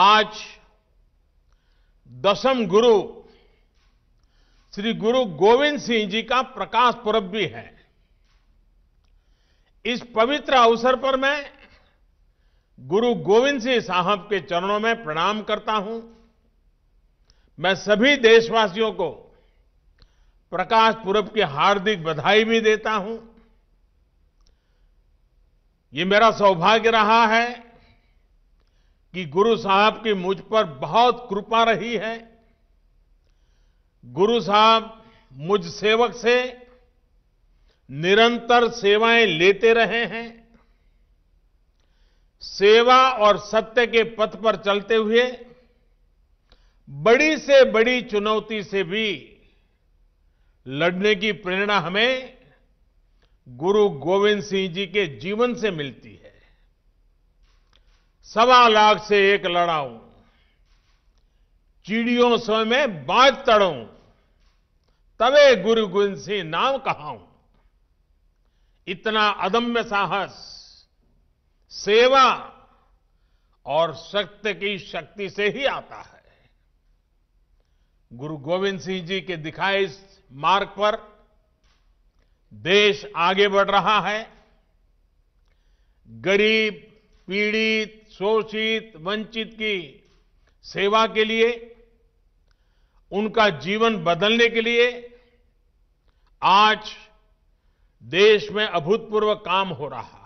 आज दसम गुरु श्री गुरु गोविंद सिंह जी का प्रकाश पर्व भी है इस पवित्र अवसर पर मैं गुरु गोविंद सिंह साहब के चरणों में प्रणाम करता हूं मैं सभी देशवासियों को प्रकाश पूर्व की हार्दिक बधाई भी देता हूं ये मेरा सौभाग्य रहा है कि गुरु साहब की मुझ पर बहुत कृपा रही है गुरु साहब मुझ सेवक से निरंतर सेवाएं लेते रहे हैं सेवा और सत्य के पथ पर चलते हुए बड़ी से बड़ी चुनौती से भी लड़ने की प्रेरणा हमें गुरु गोविंद सिंह जी के जीवन से मिलती है सवा लाख से एक लड़ाऊं चिड़ियों सो में बाज तड़ूं तवे गुरु गुण सिंह नाम कहाऊं इतना अदम्य साहस सेवा और सत्य की शक्ति से ही आता है गुरु गोविंद सिंह जी के दिखाए इस मार्ग पर देश आगे बढ़ रहा है गरीब पीड़ित शोषित वंचित की सेवा के लिए उनका जीवन बदलने के लिए आज देश में अभूतपूर्व काम हो रहा है